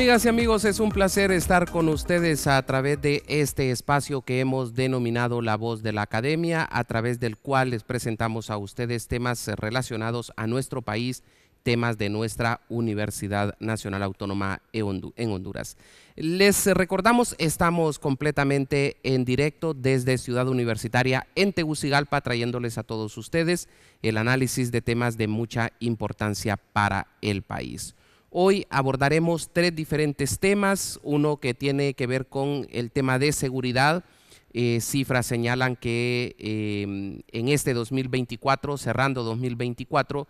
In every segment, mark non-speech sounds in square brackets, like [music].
Amigas y amigos, es un placer estar con ustedes a través de este espacio que hemos denominado La Voz de la Academia, a través del cual les presentamos a ustedes temas relacionados a nuestro país, temas de nuestra Universidad Nacional Autónoma en Honduras. Les recordamos, estamos completamente en directo desde Ciudad Universitaria en Tegucigalpa, trayéndoles a todos ustedes el análisis de temas de mucha importancia para el país. Hoy abordaremos tres diferentes temas, uno que tiene que ver con el tema de seguridad. Eh, cifras señalan que em, en este 2024, cerrando 2024,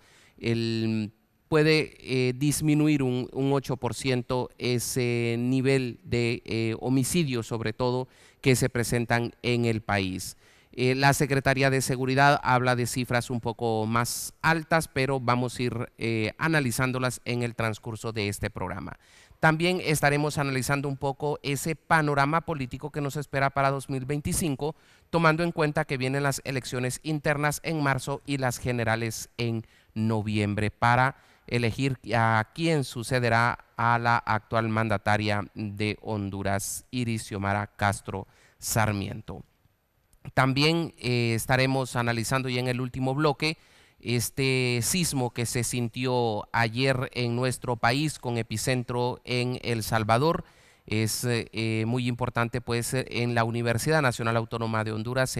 puede eh, disminuir un 8% ese nivel de eh, homicidios, sobre todo, que se presentan en el país. Eh, la Secretaría de Seguridad habla de cifras un poco más altas, pero vamos a ir eh, analizándolas en el transcurso de este programa. También estaremos analizando un poco ese panorama político que nos espera para 2025, tomando en cuenta que vienen las elecciones internas en marzo y las generales en noviembre para elegir a quién sucederá a la actual mandataria de Honduras, Iris Xiomara Castro Sarmiento. También eh, estaremos analizando ya en el último bloque este sismo que se sintió ayer en nuestro país con epicentro en El Salvador. Es eh, muy importante, pues en la Universidad Nacional Autónoma de Honduras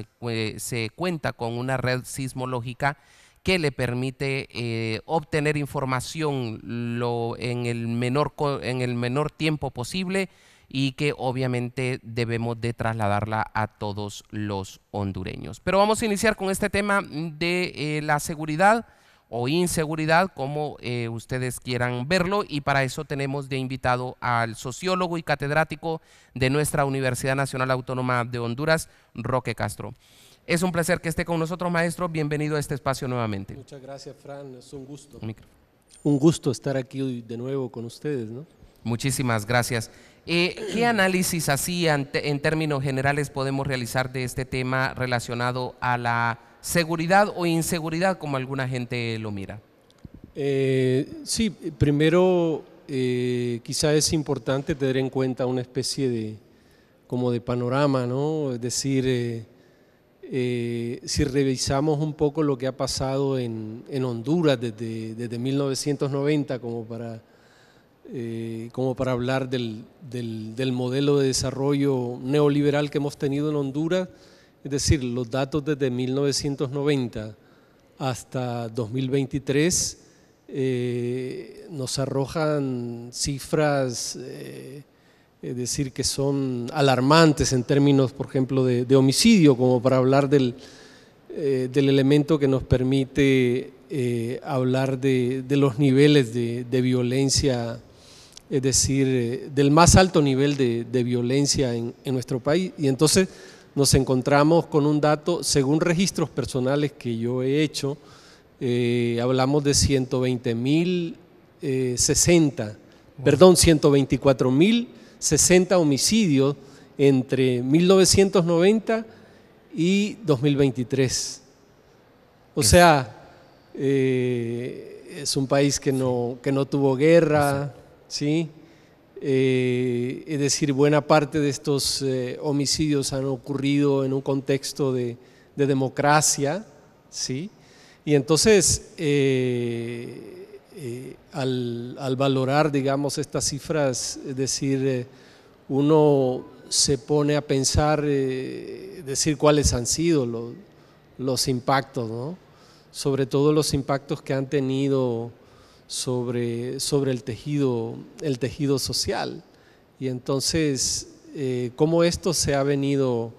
se, cuenta con una red sismológica que le permite eh, obtener información en, el menor, en el menor tiempo posible y que obviamente debemos de trasladarla a todos los hondureños. Pero vamos a iniciar con este tema de eh, la seguridad o inseguridad, como eh, ustedes quieran verlo, y para eso tenemos de invitado al sociólogo y catedrático de nuestra Universidad Nacional Autónoma de Honduras, Roque Castro. Es un placer que esté con nosotros, maestro. Bienvenido a este espacio nuevamente. Muchas gracias, Fran. Es un gusto. Un gusto estar aquí de nuevo con ustedes, ¿no? Muchísimas gracias. Eh, ¿Qué análisis así en términos generales podemos realizar de este tema relacionado a la seguridad o inseguridad como alguna gente lo mira? Eh, sí, primero eh, quizá es importante tener en cuenta una especie de como de panorama, ¿no? Es decir, si revisamos un poco lo que ha pasado en, Honduras desde, desde 1990, como para eh, como para hablar del, modelo de desarrollo neoliberal que hemos tenido en Honduras, es decir, los datos desde 1990 hasta 2023 eh, nos arrojan cifras, eh, es decir, que son alarmantes en términos, por ejemplo, de, homicidio, como para hablar del, elemento que nos permite hablar de, los niveles de, de violencia es decir, eh, del más alto nivel de, violencia en, nuestro país. Y entonces nos encontramos con un dato, según registros personales que yo he hecho, eh, hablamos de 120.060, eh, perdón, 124.060 homicidios entre 1990 y 2023. O sea, es un país que no, que no tuvo guerra. ¿sí? Eh, es decir, buena parte de estos eh, homicidios han ocurrido en un contexto de, democracia, ¿sí? Y entonces, eh, al, valorar, digamos, estas cifras, es decir, uno se pone a pensar, decir cuáles han sido los, impactos, Sobre todo los impactos que han tenido sobre, sobre el, tejido, social. Y entonces, eh, cómo esto se ha venido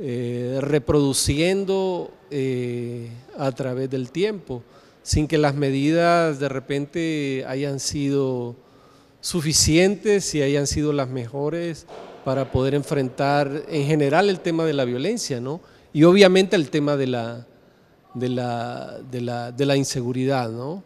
eh, reproduciendo eh, a través del tiempo, sin que las medidas de repente hayan sido suficientes y hayan sido las mejores para poder enfrentar en general el tema de la violencia, ¿no? Y obviamente el tema de la, de la inseguridad, ¿no?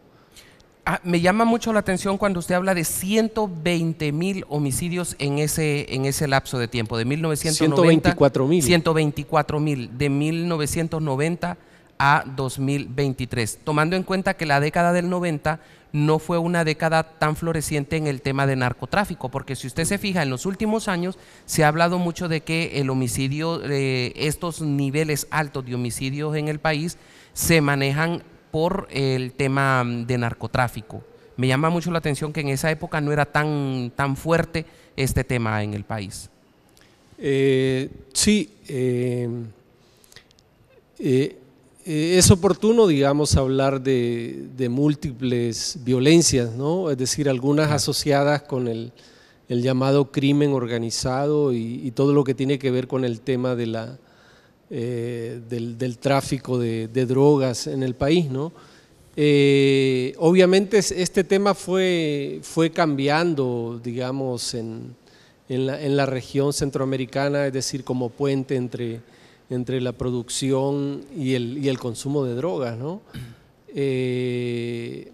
Ah, me llama mucho la atención cuando usted habla de 120 mil homicidios en ese, en ese lapso de tiempo, de 1990. 124 mil. 124 mil, de 1990 a 2023, tomando en cuenta que la década del 90 no fue una década tan floreciente en el tema de narcotráfico, porque si usted se fija, en los últimos años se ha hablado mucho de que el homicidio, eh, estos niveles altos de homicidios en el país, se manejan por el tema mm, de narcotráfico. Me llama mucho la atención que en esa época no era tan, tan fuerte este tema en el país. Eh, sí, eh, eh, es oportuno, digamos, hablar de, múltiples violencias, ¿no? Es decir, algunas asociadas con el, llamado crimen organizado y, todo lo que tiene que ver con el tema de la, eh, del, tráfico de, drogas en el país. ¿no? Eh, obviamente este tema fue, fue cambiando, digamos, en, en, la, región centroamericana, es decir, como puente entre, entre la producción y el, y el consumo de drogas. ¿no? Eh,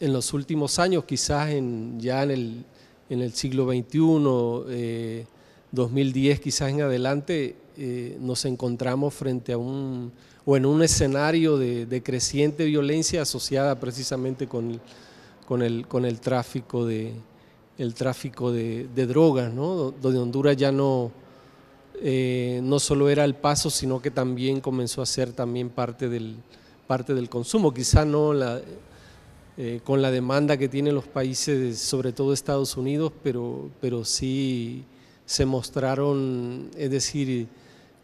en los últimos años, quizás en, ya en el, siglo XXI, 2010 quizás en adelante, eh, nos encontramos frente a un, o en un escenario de, creciente violencia asociada precisamente con, el, con, el, con el tráfico de, el tráfico de, drogas, ¿no? donde Honduras ya no, eh, no solo era el paso, sino que también comenzó a ser también parte del, parte del consumo, quizá no la, eh, con la demanda que tienen los países, sobre todo Estados Unidos, pero, pero sí se mostraron, es decir,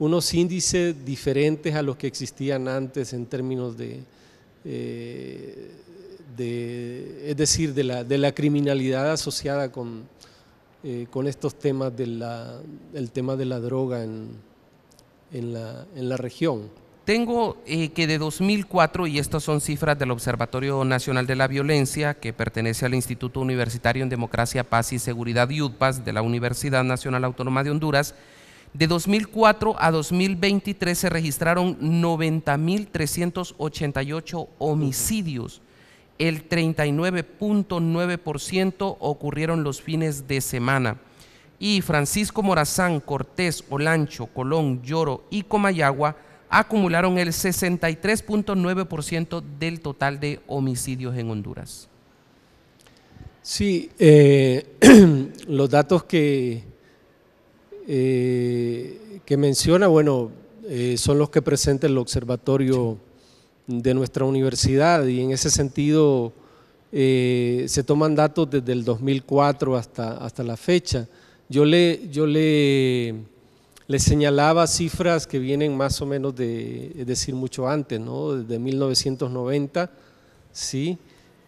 unos índices diferentes a los que existían antes en términos de, eh, es decir, de la, criminalidad asociada con, eh, estos temas del el tema de la droga en, la, región. Tengo eh, que de 2004, y estas son cifras del Observatorio Nacional de la Violencia, que pertenece al Instituto Universitario en Democracia, Paz y Seguridad, IUDPAS, de la Universidad Nacional Autónoma de Honduras, de 2004 a 2023 se registraron 90.388 homicidios. El 39.9% ocurrieron los fines de semana. Y Francisco Morazán, Cortés, Olancho, Colón, Lloro y Comayagua acumularon el 63.9% del total de homicidios en Honduras. Sí, eh, [clears throat] los datos que, eh, que menciona, bueno, eh, son los que presenta el observatorio de nuestra universidad y en ese sentido eh, se toman datos desde el 2004 hasta, hasta la fecha. Yo, le, yo le, le señalaba cifras que vienen más o menos de, es decir, mucho antes, ¿no? desde 1990, ¿sí?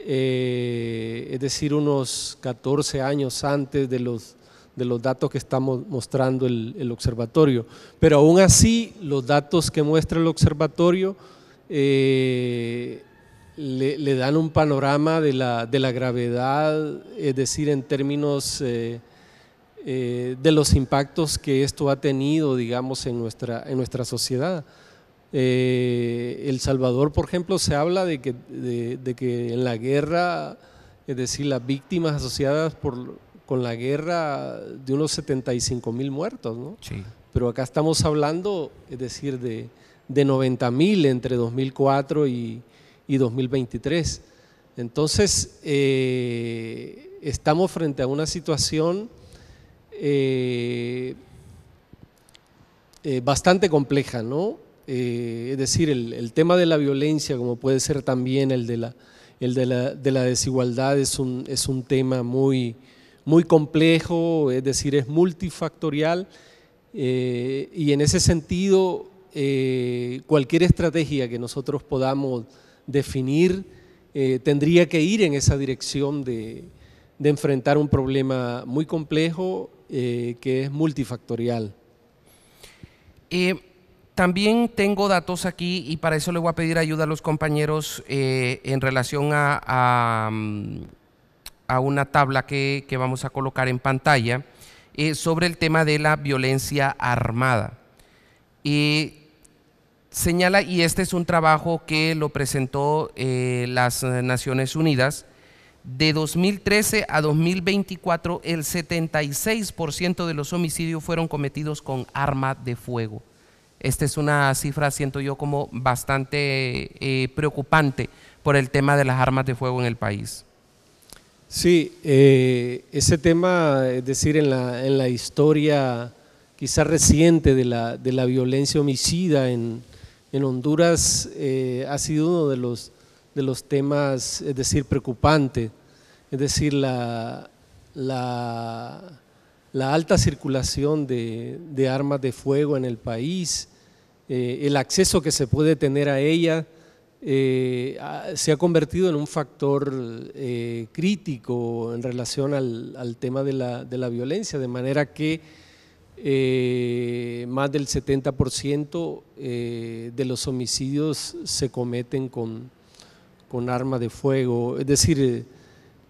es decir, unos 14 años antes de los de los datos que estamos mostrando el, observatorio. Pero aún así, los datos que muestra el observatorio eh, le, dan un panorama de la, gravedad, es decir, en términos eh, eh, de los impactos que esto ha tenido, digamos, en nuestra, en nuestra sociedad. el Salvador, por ejemplo, se habla de que, de, de que en la guerra, es decir, las víctimas asociadas por, con la guerra de unos 75 mil muertos, ¿no? Pero acá estamos hablando, es decir, de, de 90 mil entre 2004 y, 2023. Entonces, eh, estamos frente a una situación eh, eh, bastante compleja, ¿no? es decir, el, tema de la violencia, como puede ser también el de la, el de la desigualdad, es un, es un tema muy, muy complejo, es decir, es multifactorial eh, y en ese sentido eh, cualquier estrategia que nosotros podamos definir eh, tendría que ir en esa dirección de, enfrentar un problema muy complejo que es multifactorial. También tengo datos aquí y para eso le voy a pedir ayuda a los compañeros en relación a mm, a una tabla que, vamos a colocar en pantalla eh, sobre el tema de la violencia armada. y señala, y este es un trabajo que lo presentó eh, las Naciones Unidas, de 2013 a 2024 el 76% de los homicidios fueron cometidos con armas de fuego. Esta es una cifra, siento yo, como bastante eh, preocupante por el tema de las armas de fuego en el país. Sí, eh, ese tema, es decir, en la, historia quizá reciente de la, de la violencia homicida en, Honduras eh, ha sido uno de los, de los temas, es decir, preocupante, es decir, la, la, alta circulación de, armas de fuego en el país, eh, el acceso que se puede tener a ella. Eh, ah, se ha convertido en un factor eh, crítico en relación al, tema de la, violencia, de manera que eh, más del 70% de los homicidios se cometen con, arma de fuego. Es decir,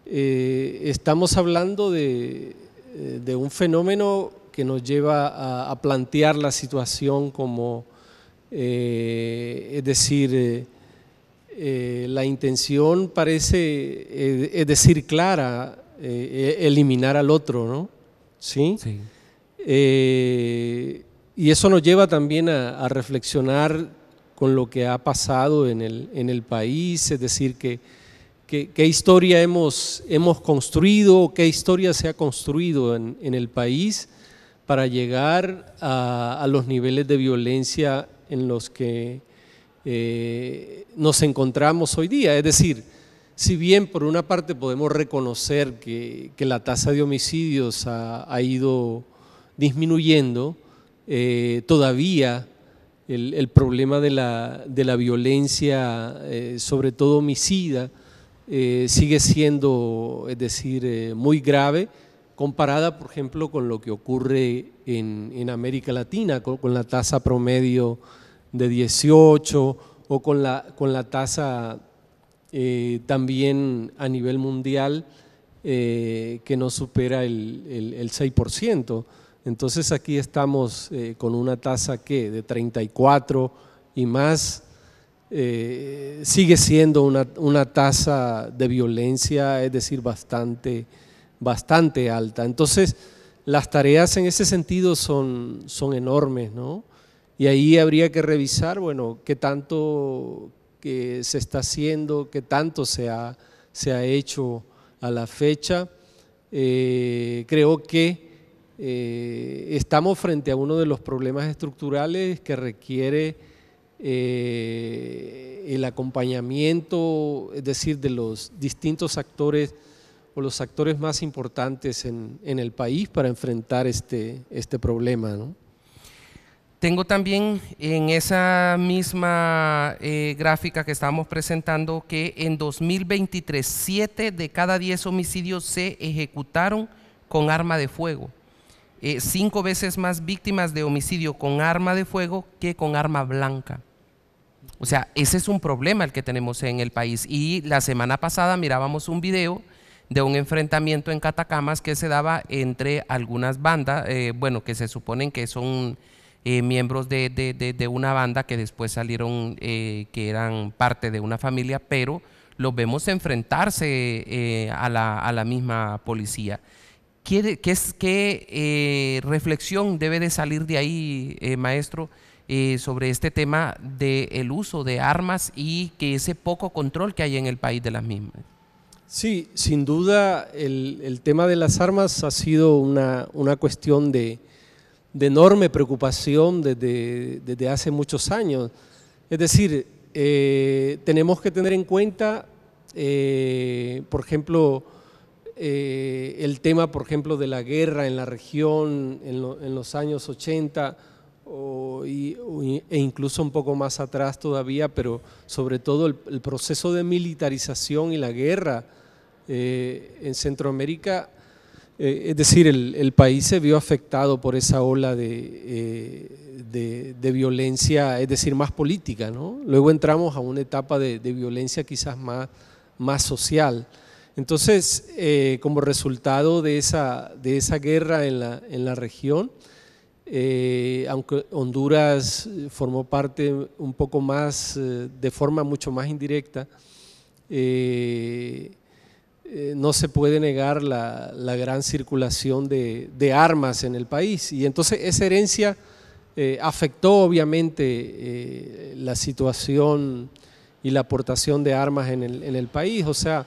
estamos hablando de, un fenómeno que nos lleva a, a plantear la situación como, es decir, eh, la intención parece eh, es decir clara, eh, e-, eliminar al otro, ¿no? Sí. y eso nos lleva también a, reflexionar con lo que ha pasado en el, en el país, es decir, que, qué historia hemos, hemos construido, qué historia se ha construido en, el país para llegar a los niveles de violencia en los que eh, nos encontramos hoy día. Es decir, si bien por una parte podemos reconocer que, la tasa de homicidios ha, ido disminuyendo, eh, todavía el, el, problema de la, violencia, eh, sobre todo homicida, sigue siendo, es decir, muy grave comparada, por ejemplo, con lo que ocurre en, en América Latina, con la tasa promedio de 18 o con la, con la tasa eh, también a nivel mundial eh, que no supera el, 6%. Entonces aquí estamos eh, con una tasa que de 34 y más sigue siendo una, tasa de violencia, es decir, bastante, bastante alta. Entonces las tareas en ese sentido son, son enormes, ¿no? Y ahí habría que revisar, bueno, qué tanto que se está haciendo, qué tanto se ha, se ha hecho a la fecha. Eh, creo que eh, estamos frente a uno de los problemas estructurales que requiere eh, el acompañamiento, es decir, de los distintos actores o los actores más importantes en, el país para enfrentar este, este problema. ¿no? Tengo también en esa misma eh, gráfica que estábamos presentando que en 2023 7 de cada 10 homicidios se ejecutaron con arma de fuego. Eh, cinco veces más víctimas de homicidio con arma de fuego que con arma blanca. O sea, ese es un problema el que tenemos en el país. Y la semana pasada mirábamos un video de un enfrentamiento en Catacamas que se daba entre algunas bandas, eh, bueno, que se suponen que son eh, miembros de, una banda que después salieron, eh, que eran parte de una familia, pero los vemos enfrentarse eh, a, la, misma policía. ¿Qué, qué, qué reflexión debe de salir de ahí, maestro, sobre este tema del uso de armas y que ese poco control que hay en el país de las mismas? Sí, sin duda el, tema de las armas ha sido una cuestión de, de enorme preocupación desde, hace muchos años. Es decir, eh, tenemos que tener en cuenta, eh, por ejemplo, eh, el tema, por ejemplo, de la guerra en la región en, los años 80 e incluso un poco más atrás todavía, pero sobre todo el, el proceso de militarización y la guerra en Centroamérica eh, es decir, el, país se vio afectado por esa ola eh, de, violencia, es decir, más política. ¿no? Luego entramos a una etapa de, violencia quizás más, social. Entonces, eh, como resultado de esa, guerra en la, región, aunque Honduras formó parte un poco más, de forma mucho más indirecta, eh, no se puede negar la, gran circulación de, armas en el país. Y entonces esa herencia eh, afectó obviamente eh, la situación y la aportación de armas en el, país. O sea,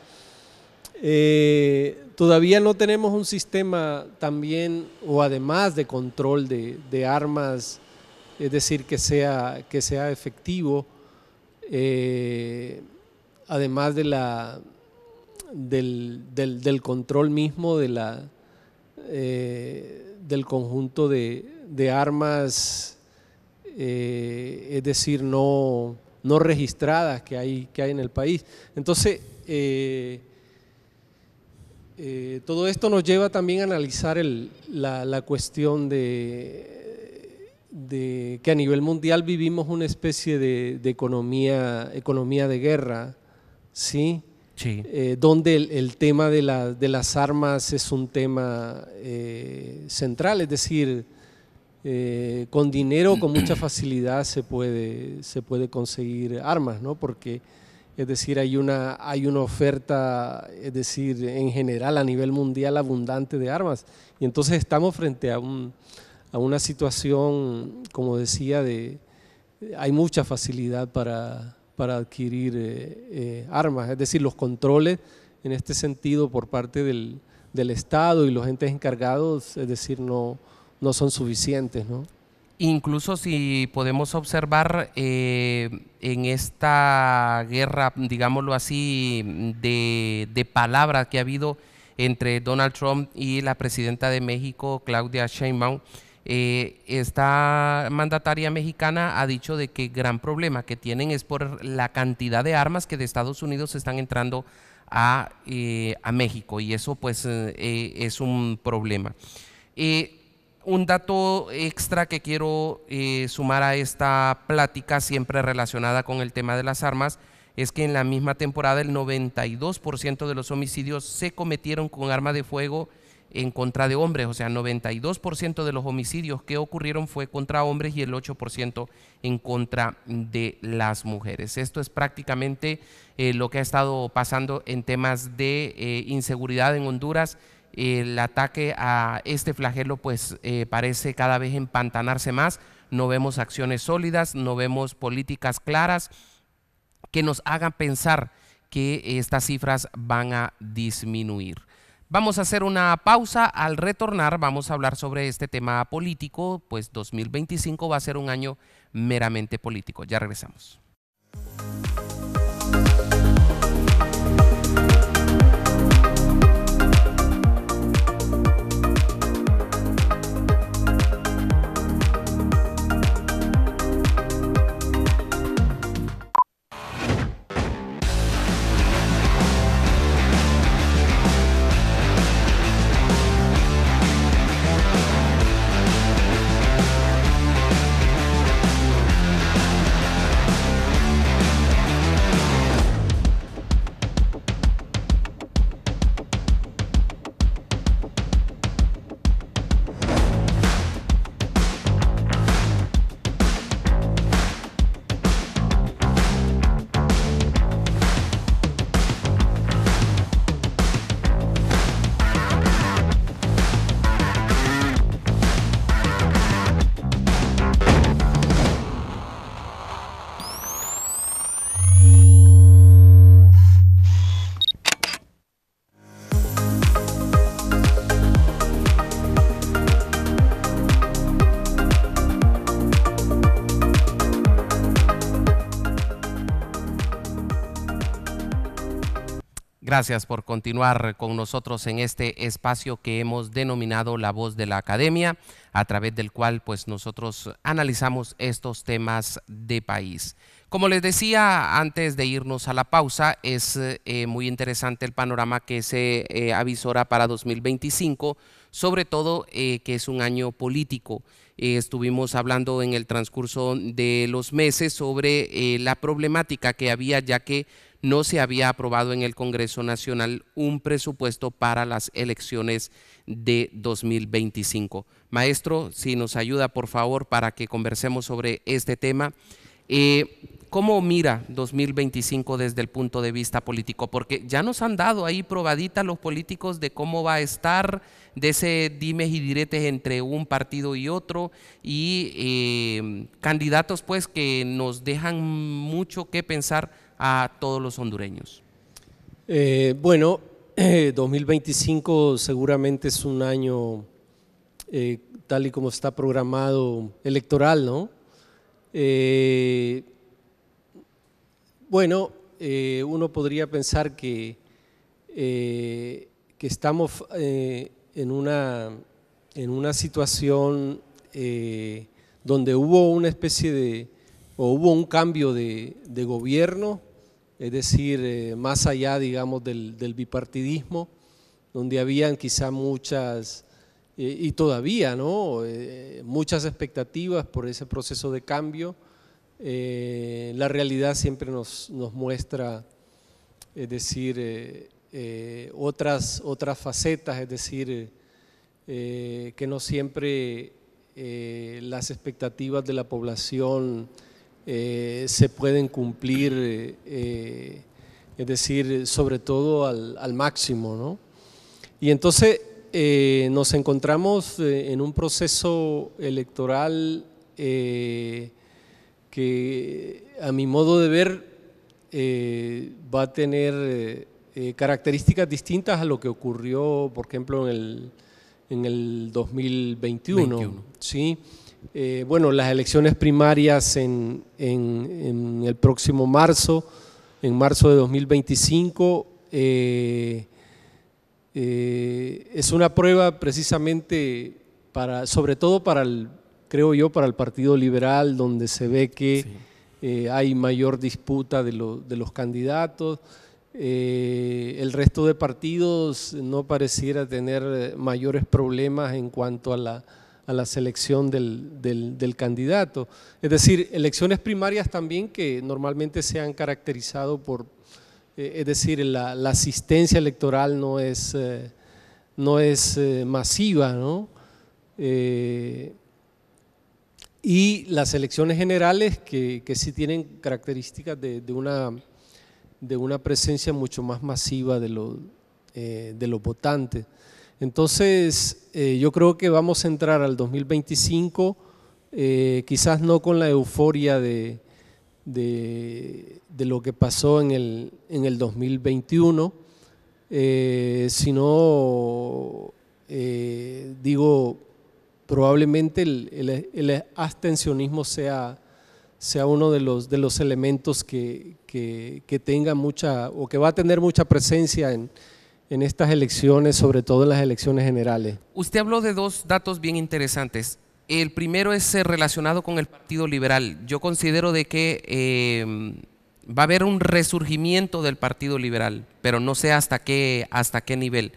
todavía no tenemos un sistema también o además de control de, de armas, es decir, que sea, que sea efectivo, además de la del, control mismo de la, eh, del conjunto de, armas, eh, es decir, no, no registradas que hay, que hay en el país. Entonces, eh, todo esto nos lleva también a analizar el, la, la, cuestión de, que a nivel mundial vivimos una especie de, de economía, economía de guerra, ¿sí? Eh, donde el, tema de, las armas es un tema eh, central, es decir, eh, con dinero, con mucha [clears throat] facilidad se puede, se puede conseguir armas, ¿no? Porque, es decir, hay una, hay una oferta, es decir, en general a nivel mundial abundante de armas. Y entonces estamos frente a, a una situación, como decía, de hay mucha facilidad para, para adquirir eh, eh, armas, es decir, los controles en este sentido por parte del, del Estado y los entes encargados, es decir, no, no son suficientes, Incluso si podemos observar eh, en esta guerra, digámoslo así, de, de palabras que ha habido entre Donald Trump y la presidenta de México, Claudia Sheinbaum, eh, esta mandataria mexicana ha dicho de que gran problema que tienen es por la cantidad de armas que de Estados Unidos están entrando a, eh, México y eso pues eh, es un problema. un dato extra que quiero sumar a esta plática, siempre relacionada con el tema de las armas, es que en la misma temporada el 92% de los homicidios se cometieron con arma de fuego en contra de hombres, o sea, 92% de los homicidios que ocurrieron fue contra hombres y el 8% en contra de las mujeres. Esto es prácticamente eh, lo que ha estado pasando en temas de eh, inseguridad en Honduras. El ataque a este flagelo pues eh, parece cada vez empantanarse más. No vemos acciones sólidas, no vemos políticas claras que nos hagan pensar que estas cifras van a disminuir. Vamos a hacer una pausa. Al retornar vamos a hablar sobre este tema político, pues 2025 va a ser un año meramente político. Ya regresamos. gracias por continuar con nosotros en este espacio que hemos denominado La Voz de la Academia, a través del cual pues nosotros analizamos estos temas de país. Como les decía antes de irnos a la pausa, es eh, muy interesante el panorama que se eh, para 2025, sobre todo eh, que es un año político. Eh, estuvimos hablando en el transcurso de los meses sobre la problemática que había, ya que no se había aprobado en el Congreso Nacional un presupuesto para las elecciones de 2025. Maestro, si nos ayuda, por favor, para que conversemos sobre este tema. Eh, ¿Cómo mira 2025 desde el punto de vista político? Porque ya nos han dado ahí probadita los políticos de cómo va a estar, de ese dimes y diretes entre un partido y otro, y eh, candidatos pues que nos dejan mucho que pensar a todos los hondureños? Eh, bueno, 2025 [clears throat] seguramente es un año, eh, tal y como está programado, electoral, ¿no? Eh, bueno, uno podría pensar que, que estamos en, una, en una situación donde hubo una especie de, o hubo un cambio de, de gobierno es decir, eh, más allá, digamos, del, bipartidismo, donde habían quizá muchas, eh, y todavía, ¿no? Eh, muchas expectativas por ese proceso de cambio. la realidad siempre nos, muestra, es decir, otras, otras facetas, es decir, que no siempre las expectativas de la población eh, se pueden cumplir, eh, es decir, sobre todo al, máximo. Y entonces eh, nos encontramos en un proceso electoral que a mi modo de ver va a tener características distintas a lo que ocurrió, por ejemplo, en el, 2021. ¿sí? Eh, bueno, las elecciones primarias en, el próximo marzo, en marzo de 2025, eh, eh, es una prueba precisamente para, sobre todo para el, creo yo, para el Partido Liberal, donde se ve que hay mayor disputa de, los candidatos. el resto de partidos no pareciera tener mayores problemas en cuanto a la a la selección del, candidato. Es decir, elecciones primarias también que normalmente se han caracterizado por, eh, es decir, la, asistencia electoral no es, eh, no es eh, masiva, ¿no? y las elecciones generales que, sí tienen características de, una, presencia mucho más masiva de, lo, de los votantes. Entonces, eh, yo creo que vamos a entrar al 2025, eh, quizás no con la euforia de, lo que pasó en el, 2021, eh, sino, digo, probablemente el, abstencionismo sea, sea uno de los, de los elementos que, que tenga mucha, o que va a tener mucha presencia en en estas elecciones, sobre todo en las elecciones generales. Usted habló de dos datos bien interesantes. El primero es eh, relacionado con el Partido Liberal. Yo considero de que em, va a haber un resurgimiento del Partido Liberal, pero no sé hasta qué, hasta qué nivel,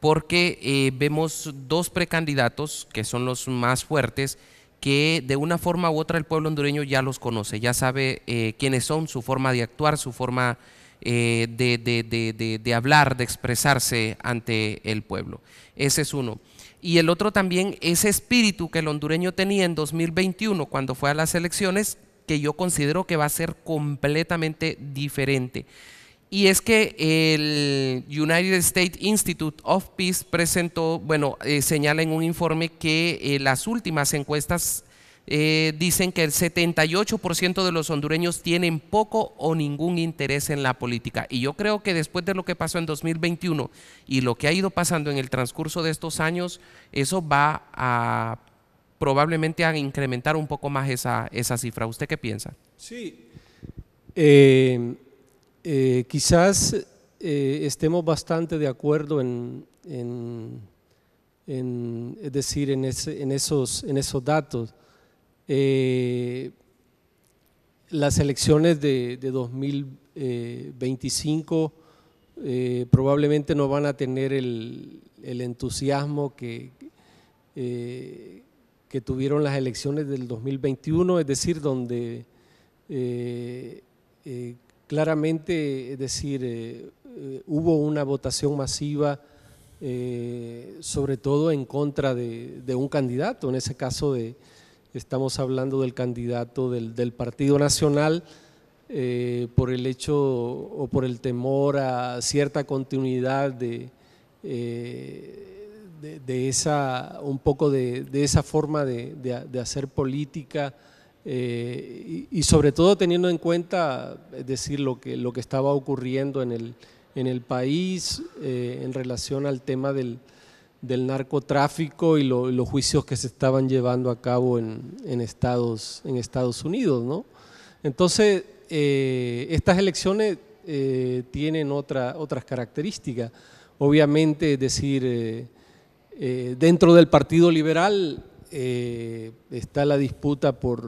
porque eh, vemos dos precandidatos que son los más fuertes que de una forma u otra el pueblo hondureño ya los conoce, ya sabe eh, quiénes son, su forma de actuar, su forma eh, de, hablar, de expresarse ante el pueblo. Ese es uno. Y el otro también, ese espíritu que el hondureño tenía en 2021 cuando fue a las elecciones, que yo considero que va a ser completamente diferente. Y es que el United States Institute of Peace presentó, bueno, eh, señala en un informe que eh, las últimas encuestas eh, dicen que el 78% de los hondureños tienen poco o ningún interés en la política. Y yo creo que después de lo que pasó en 2021 y lo que ha ido pasando en el transcurso de estos años, eso va a probablemente a incrementar un poco más esa, cifra. ¿Usted qué piensa? Sí, eh, eh, quizás estemos bastante de acuerdo en, decir, esos, en esos datos. Eh, las elecciones de, 2025 eh, probablemente no van a tener el, entusiasmo que, eh, que tuvieron las elecciones del 2021, es decir, donde claramente, es decir, hubo una votación masiva sobre todo en contra de un candidato, en ese caso de, estamos hablando del candidato del, Partido Nacional eh, por el hecho o por el temor a cierta continuidad de, eh, de, esa, un poco de, esa forma de, hacer política eh, y, sobre todo teniendo en cuenta, decir, lo que, lo que estaba ocurriendo en el, en el país en relación al tema del, del narcotráfico y los juicios que se estaban llevando a cabo en, Estados, Unidos. ¿no? Entonces, eh, estas elecciones eh, tienen otra, otras características. Obviamente, es decir, eh, dentro del Partido Liberal está la disputa por,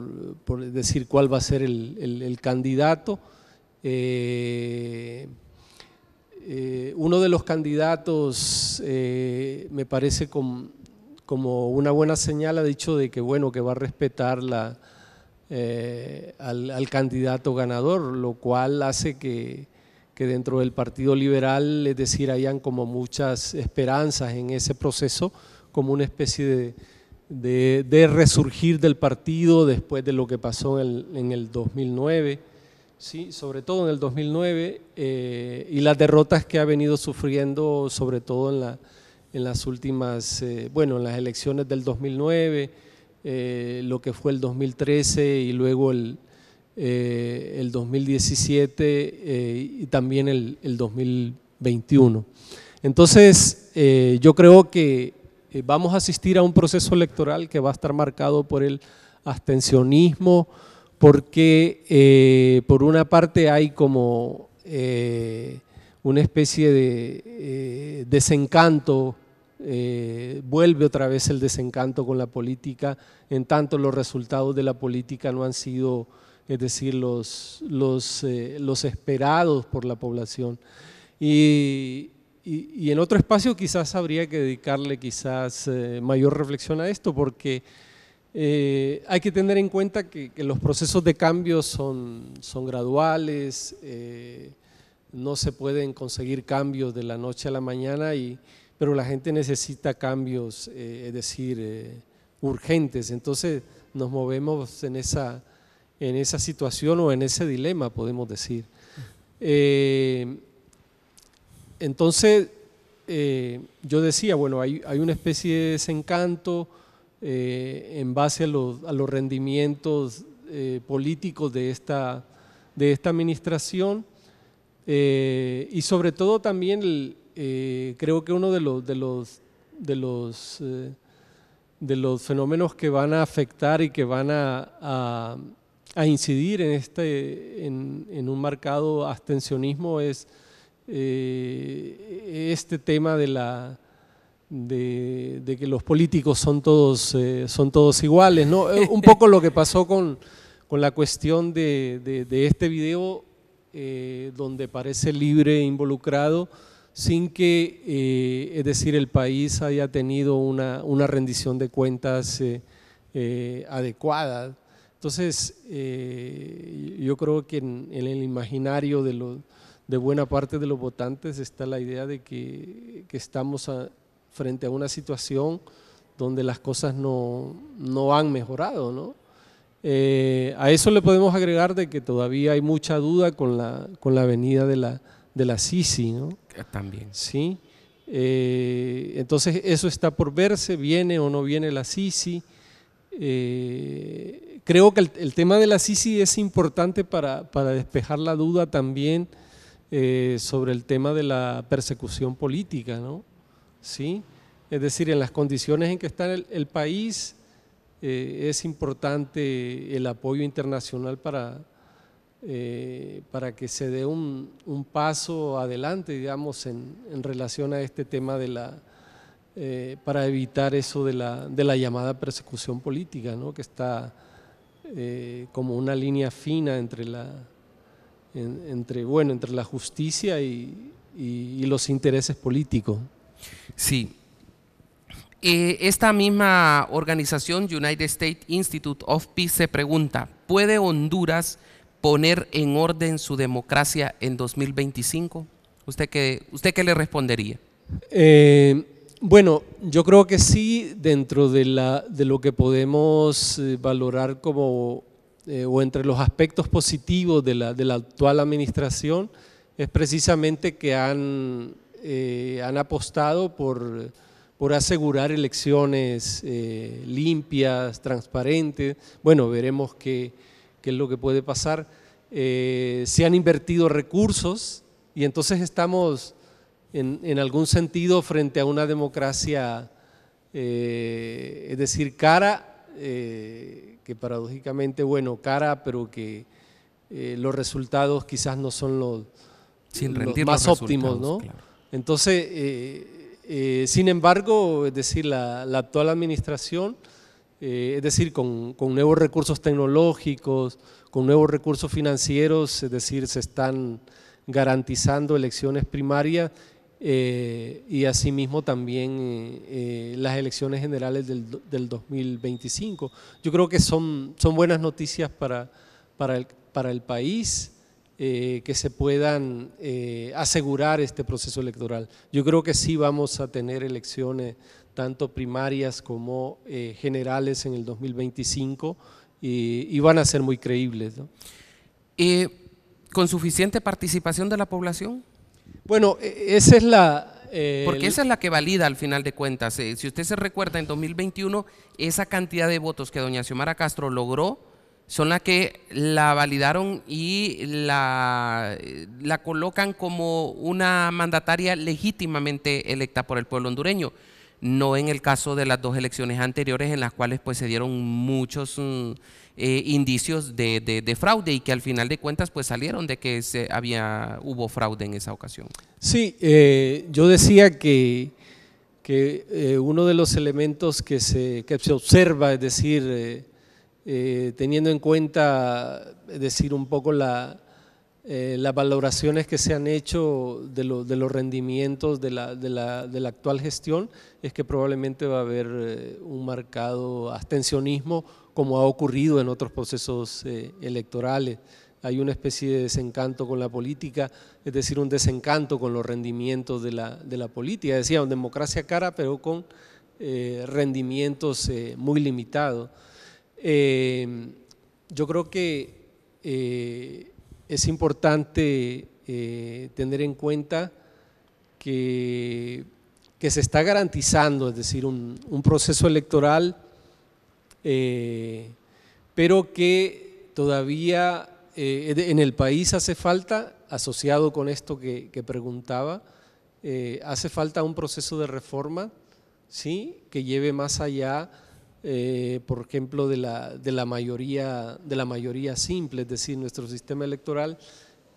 decir cuál va a ser el candidato. Eh, uno de los candidatos eh, me parece como una buena señal ha dicho de que bueno que va a respetar eh, al, candidato ganador, lo cual hace que, dentro del Partido Liberal, es decir, hayan como muchas esperanzas en ese proceso, como una especie de, resurgir del partido después de lo que pasó en en el 2009. ¿sí? sobre todo en el 2009, eh, y las derrotas que ha venido sufriendo, sobre todo en, las últimas, eh, bueno, en las elecciones del 2009, eh, lo que fue el 2013 y luego el, 2017 y también el, el 2021. Entonces, yo creo que vamos a asistir a un proceso electoral que va a estar marcado por el abstencionismo, porque eh, por una parte hay como eh, una especie de eh, desencanto, vuelve otra vez el desencanto con la política, en tanto los resultados de la política no han sido, es decir, los, los, esperados por la población. Y, y, en otro espacio quizás habría que dedicarle quizás mayor reflexión a esto, porque eh, hay que tener en cuenta que, los procesos de cambio son, graduales, eh, no se pueden conseguir cambios de la noche a la mañana, pero la gente necesita cambios, eh, es decir, urgentes. Entonces nos movemos en esa, en situación o en ese dilema, podemos decir. entonces, yo decía, bueno, hay una especie de desencanto, eh, en base a los, rendimientos eh, políticos de esta, de esta administración eh, y sobre todo también creo que uno de los, de los, de los, de los fenómenos que van a afectar y que van a, incidir en, este, en, en, un marcado abstencionismo es este tema de la de, que los políticos son todos, eh, son todos iguales. ¿no? Eh, un poco lo que pasó con, con la cuestión de, de, este video eh, donde parece libre e involucrado sin que, es decir, el país haya tenido una, una rendición de cuentas adecuada. Entonces, yo creo que en, el imaginario de los de buena parte de los votantes está la idea de que, que estamos a, frente a una situación donde las cosas no, han mejorado. ¿no? Eh, a eso le podemos agregar de que todavía hay mucha duda con la, con la venida de la, de la Sisi. ¿no? Eh, también. Sí. Eh, entonces eso está por verse, viene o no viene la Sisi. creo que el, tema de la Sisi es importante para, para despejar la duda también sobre el tema de la persecución política, ¿no? ¿sí? Es decir, en las condiciones en que está el, país, eh, es importante el apoyo internacional para, eh, que se dé un, paso adelante, en, relación a este tema de la, eh, para evitar eso de la, de la llamada persecución política, ¿no? que está como una línea fina entre la, entre, bueno, entre la justicia y los intereses políticos. Sí. Eh, esta misma organización, United States Institute of Peace, se pregunta, ¿puede Honduras poner en orden su democracia en 2025? ¿Usted qué, usted qué le respondería? Eh, bueno, yo creo que sí, dentro de, la, de lo que podemos eh, valorar como, o entre los aspectos positivos de la, de la actual administración, es precisamente que han eh, han apostado por, por asegurar elecciones eh, limpias, transparentes. Bueno, veremos qué, es lo que puede pasar. Eh, se han invertido recursos y entonces estamos en, en algún sentido frente a una democracia, es decir, cara, que paradójicamente, bueno, cara, pero que los resultados quizás no son los, más óptimos, ¿no? Entonces, eh, eh, sin embargo, es decir, la, actual administración, eh, es decir, con, nuevos recursos tecnológicos, con nuevos recursos financieros, es decir, se están garantizando elecciones primarias y asimismo también las elecciones generales del, 2025. Yo creo que son, son buenas noticias para, para el país. Eh, que se puedan eh, asegurar este proceso electoral. Yo creo que sí vamos a tener elecciones tanto primarias como eh, generales en el 2025 y, van a ser muy creíbles. ¿Con suficiente participación de la población? Bueno, e, esa es la, porque esa es la que valida al final de cuentas. si usted se recuerda, en 2021, esa cantidad de votos que doña Xiomara Castro logró son las que la validaron y la, la, colocan como una mandataria legítimamente electa por el pueblo hondureño. No en el caso de las dos elecciones anteriores en las cuales pues se dieron muchos mm, eh, indicios de, fraude y que al final de cuentas pues salieron de que se había, hubo fraude en esa ocasión. Sí, eh, yo decía que que eh, uno de los elementos que se, observa, es decir, eh, teniendo en cuenta, decir, un poco eh, las valoraciones que se han hecho de, los rendimientos de la, actual gestión, es que probablemente va a haber eh, un marcado abstencionismo como ha ocurrido en otros procesos electorales. Hay una especie de desencanto con la política, es decir, un desencanto con los rendimientos de la, de la política. Decía, democracia cara, pero con rendimientos muy limitados. Eh, yo creo que eh, es importante eh, tener en cuenta que, se está garantizando, es decir, un, proceso electoral, pero que todavía en el país hace falta, asociado con esto que, preguntaba, hace falta un proceso de reforma ¿sí? que lleve más allá eh, por ejemplo, de la, de, la mayoría, de la mayoría simple, es decir, nuestro sistema electoral,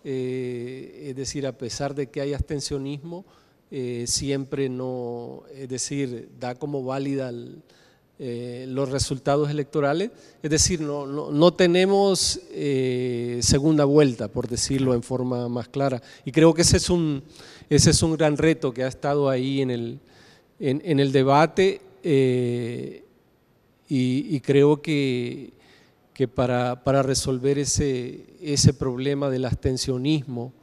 eh, es decir, a pesar de que hay abstencionismo, eh, siempre no, es decir, da como válida los resultados electorales, es decir, no, no, tenemos segunda vuelta, por decirlo en forma más clara, y creo que ese es un, ese es un gran reto que ha estado ahí en el, en, el debate, y, creo que, para, resolver ese, problema del abstencionismo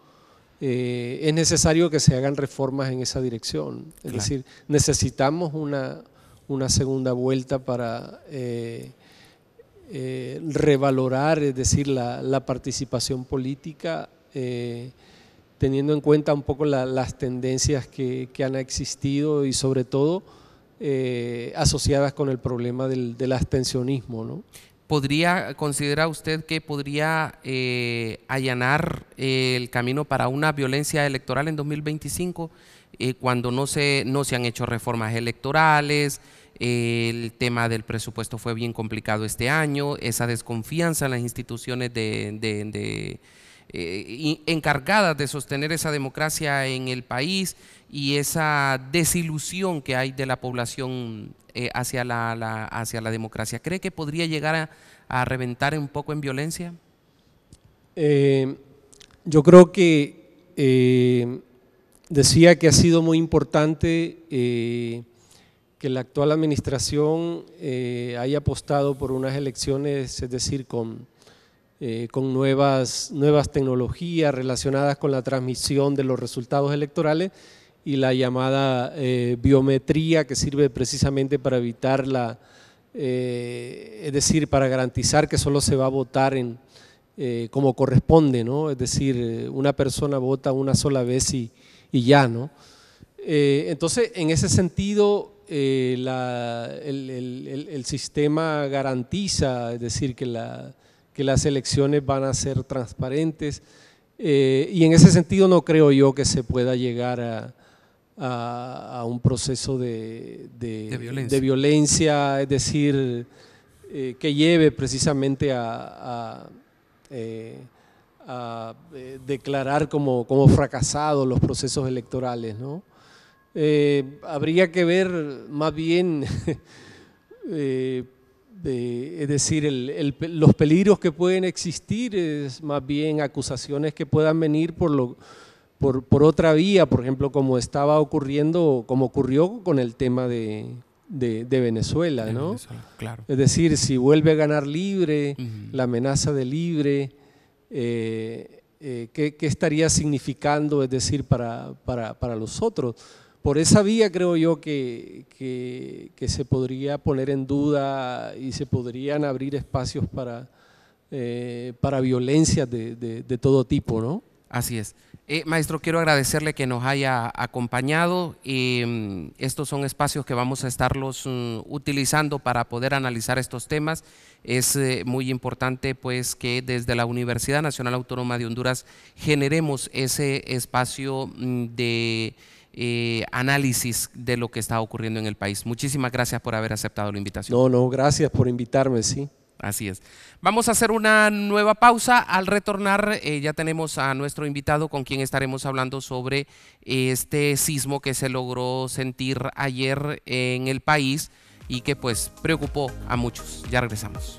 eh, es necesario que se hagan reformas en esa dirección. Es decir, necesitamos una, segunda vuelta para eh, eh, revalorar, es decir, la, participación política, teniendo en cuenta un poco las tendencias que, han existido y sobre todo eh, asociadas con el problema del, abstencionismo. ¿no? ¿Podría, considera usted que podría eh, allanar el camino para una violencia electoral en 2025 eh, cuando no se, no se han hecho reformas electorales? el tema del presupuesto fue bien complicado este año, esa desconfianza en las instituciones encargadas de sostener esa democracia en el país y esa desilusión que hay de la población eh, hacia, la, hacia la democracia. ¿Cree que podría llegar a, reventar un poco en violencia? Eh, yo creo que eh, decía que ha sido muy importante que la actual administración haya apostado por unas elecciones, es decir, con, con nuevas, nuevas tecnologías relacionadas con la transmisión de los resultados electorales y la llamada eh, biometría que sirve precisamente para evitar la, eh, es decir, para garantizar que solo se va a votar en, eh, como corresponde, ¿no? es decir, una persona vota una sola vez y, ya. ¿no? entonces, en ese sentido, el, sistema garantiza, es decir, que, la, que las elecciones van a ser transparentes, y en ese sentido no creo yo que se pueda llegar a, a, un proceso de, de, violencia. es decir, eh, que lleve precisamente a, eh, eh, declarar como, como fracasados los procesos electorales. ¿no? habría que ver más bien... [laughs] es decir, los peligros que pueden existir es más bien acusaciones que puedan venir por lo, por, otra vía, por ejemplo, como estaba ocurriendo, como ocurrió con el tema de, Venezuela, ¿no? claro. Es decir, si vuelve a ganar libre, la amenaza de libre, eh, eh, ¿qué, estaría significando, es decir, para, para, los otros? Por esa vía creo yo que, se podría poner en duda y se podrían abrir espacios para, violencia eh, para de todo tipo, ¿no? Así es. Eh, maestro, quiero agradecerle que nos haya acompañado. y mm, estos son espacios que vamos a estarlos mm, utilizando para poder analizar estos temas. Es eh, muy importante pues, que desde la Universidad Nacional Autónoma de Honduras generemos ese espacio mm, de eh, análisis de lo que está ocurriendo en el país. Muchísimas gracias por haber aceptado la invitación. No, no, gracias por invitarme, sí. Así es. Vamos a hacer una nueva pausa. Al retornar eh, ya tenemos a nuestro invitado con quien estaremos hablando sobre eh, este sismo que se logró sentir ayer en el país y que pues preocupó a muchos. Ya regresamos.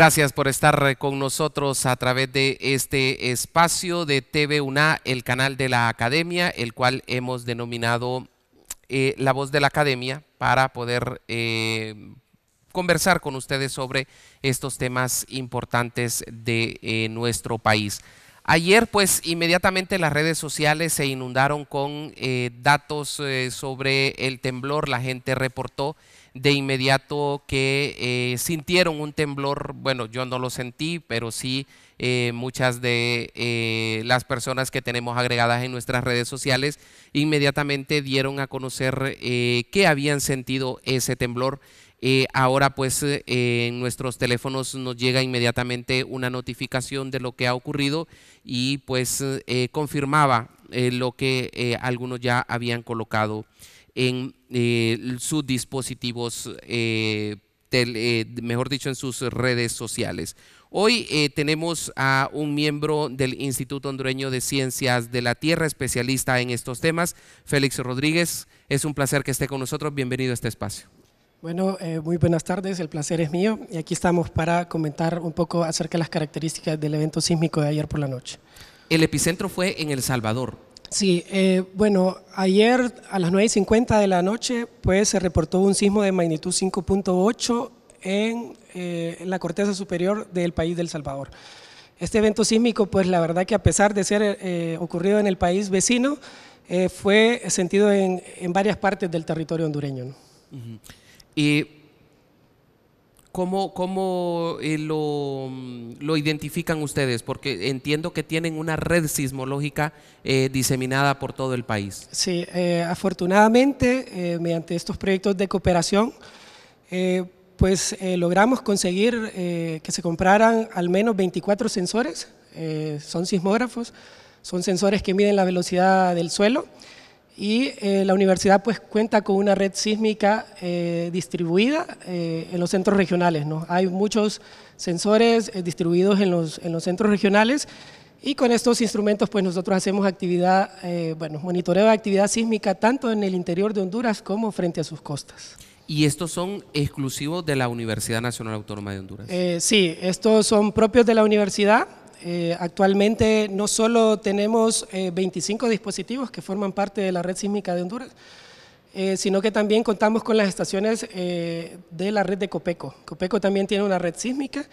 Gracias por estar con nosotros a través de este espacio de TV UNA, el canal de la academia, el cual hemos denominado eh, La voz de la academia para poder eh, conversar con ustedes sobre estos temas importantes de eh, nuestro país. Ayer, pues, inmediatamente las redes sociales se inundaron con datos sobre el temblor. La gente reportó de inmediato que eh, sintieron un temblor, bueno, yo no lo sentí, pero sí eh, muchas de eh, las personas que tenemos agregadas en nuestras redes sociales inmediatamente dieron a conocer que habían sentido ese temblor. ahora pues en nuestros teléfonos nos llega inmediatamente una notificación de lo que ha ocurrido y pues confirmaba lo que algunos ya habían colocado en eh, sus dispositivos, eh, eh, mejor dicho, en sus redes sociales. Hoy tenemos a un miembro del Instituto Hondureño de Ciencias de la Tierra, especialista en estos temas, Félix Rodríguez. Es un placer que esté con nosotros. Bienvenido a este espacio. Bueno, muy buenas tardes, el placer es mío y aquí estamos para comentar un poco acerca de las características del evento sísmico de ayer por la noche. El epicentro fue en El Salvador. Sí, eh, bueno, ayer a las 9.50 de la noche pues, se reportó un sismo de magnitud 5.8 eh, en, la corteza superior del país del Salvador. Este evento sísmico, pues la verdad que a pesar de ser eh, ocurrido en el país vecino, fue sentido en, en, varias partes del territorio hondureño. Y ¿Cómo, cómo eh, lo, mm, lo, identifican ustedes? Porque entiendo que tienen una red sismológica eh, diseminada por todo el país. Sí, eh, afortunadamente, mediante estos proyectos de cooperación, pues logramos conseguir que se compraran al menos 24 sensores, son sismógrafos, son sensores que miden la velocidad del suelo y eh, la universidad pues cuenta con una red sísmica eh, distribuida eh, en los centros regionales. ¿no? Hay muchos sensores distribuidos en los, centros regionales y con estos instrumentos pues nosotros hacemos actividad, bueno, monitoreo de actividad sísmica tanto en el interior de Honduras como frente a sus costas. ¿Y estos son exclusivos de la Universidad Nacional Autónoma de Honduras? sí, estos son propios de la universidad. Eh, actualmente no solo tenemos 25 eh, dispositivos que forman parte de la red sísmica de Honduras, eh, sino que también contamos con las estaciones de la red de Copeco. Copeco también tiene una red sísmica,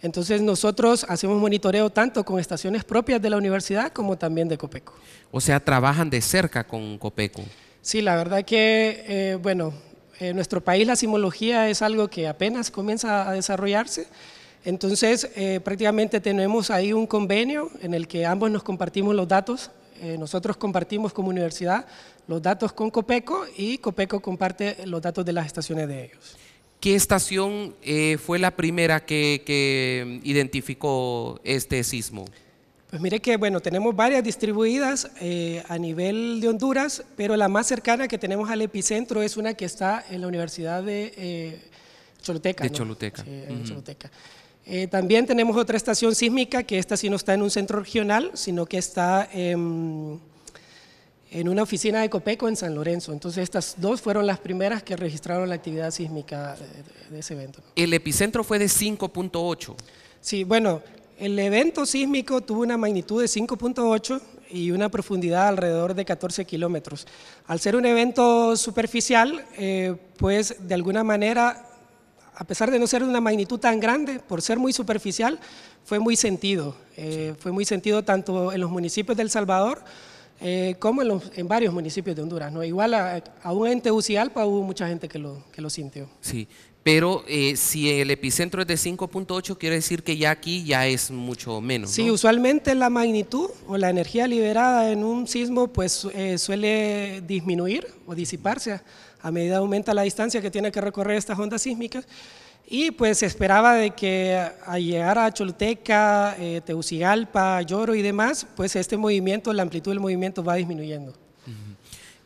entonces nosotros hacemos monitoreo tanto con estaciones propias de la universidad como también de Copeco. O sea, trabajan de cerca con Copeco. Sí, la verdad que, bueno, en nuestro país la sismología es algo que apenas comienza a desarrollarse, entonces, eh, prácticamente tenemos ahí un convenio en el que ambos nos compartimos los datos. Eh, nosotros compartimos como universidad los datos con Copeco y Copeco comparte los datos de las estaciones de ellos. ¿Qué estación eh, fue la primera que, identificó este sismo? Pues mire que, bueno, tenemos varias distribuidas a nivel de Honduras, pero la más cercana que tenemos al epicentro es una que está en la Universidad de Choluteca. De Choluteca. Eh, también tenemos otra estación sísmica, que esta sí no está en un centro regional, sino que está en, una oficina de Copeco en San Lorenzo. Entonces estas dos fueron las primeras que registraron la actividad sísmica de, ese evento. El epicentro fue de 5.8. Sí, bueno, el evento sísmico tuvo una magnitud de 5.8 y una profundidad alrededor de 14 kilómetros. Al ser un evento superficial, eh, pues de alguna manera a pesar de no ser de una magnitud tan grande, por ser muy superficial, fue muy sentido. Eh, fue muy sentido tanto en los municipios de El Salvador eh, como en, varios municipios de Honduras. ¿no? Igual a, un ente Tegucigalpa hubo mucha gente que lo, sintió. Sí, pero eh, si el epicentro es de 5.8, quiere decir que ya aquí ya es mucho menos. Sí, usualmente la magnitud o la energía liberada en un sismo pues suele disminuir o disiparse a medida aumenta la distancia que tiene que recorrer estas ondas sísmicas. Y pues se esperaba de que al llegar a Choluteca, eh, Teucigalpa, Lloro y demás, pues este movimiento, la amplitud del movimiento va disminuyendo.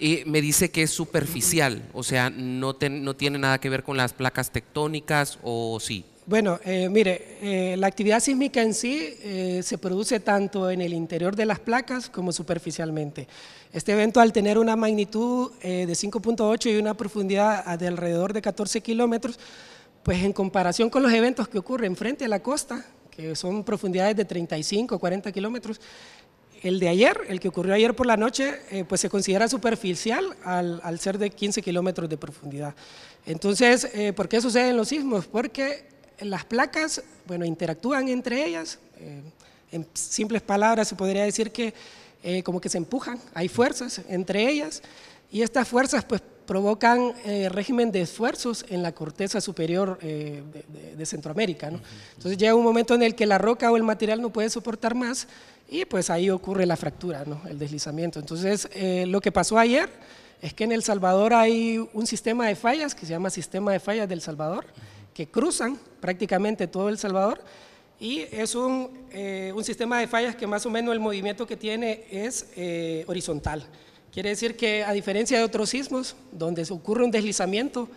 Y me dice que es superficial, o sea, no, no tiene nada que ver con las placas tectónicas o sí. Bueno, eh, mire, eh, la actividad sísmica en sí eh, se produce tanto en el interior de las placas como superficialmente. Este evento al tener una magnitud de 5.8 y una profundidad de alrededor de 14 kilómetros, pues en comparación con los eventos que ocurren frente a la costa, que son profundidades de 35, 40 kilómetros, el de ayer, el que ocurrió ayer por la noche, pues se considera superficial al, ser de 15 kilómetros de profundidad. Entonces, ¿por qué suceden los sismos? Porque las placas, bueno, interactúan entre ellas. Eh, en simples palabras se podría decir que eh, como que se empujan, hay fuerzas entre ellas y estas fuerzas pues, provocan eh, régimen de esfuerzos en la corteza superior de, Centroamérica. Entonces llega un momento en el que la roca o el material no puede soportar más y pues ahí ocurre la fractura, el deslizamiento. Entonces lo que pasó ayer es que en El Salvador hay un sistema de fallas que se llama Sistema de Fallas del Salvador que cruzan prácticamente todo El Salvador y es un, eh, un, sistema de fallas que más o menos el movimiento que tiene es eh, horizontal. Quiere decir que a diferencia de otros sismos, donde ocurre un deslizamiento